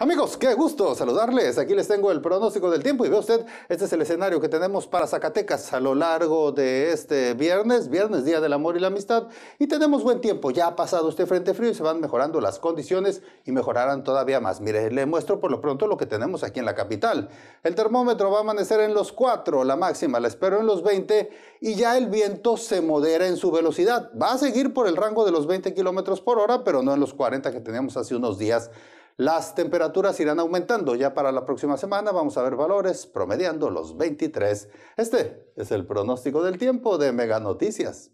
Amigos, qué gusto saludarles. Aquí les tengo el pronóstico del tiempo y ve usted, este es el escenario que tenemos para Zacatecas a lo largo de este viernes, viernes Día del Amor y la Amistad. Y tenemos buen tiempo, ya ha pasado este frente frío y se van mejorando las condiciones y mejorarán todavía más. Mire, le muestro por lo pronto lo que tenemos aquí en la capital. El termómetro va a amanecer en los 4, la máxima la espero en los 20 y ya el viento se modera en su velocidad. Va a seguir por el rango de los 20 kilómetros por hora, pero no en los 40 que teníamos hace unos días. Las temperaturas irán aumentando. Ya para la próxima semana vamos a ver valores promediando los 23. Este es el pronóstico del tiempo de Mega Noticias.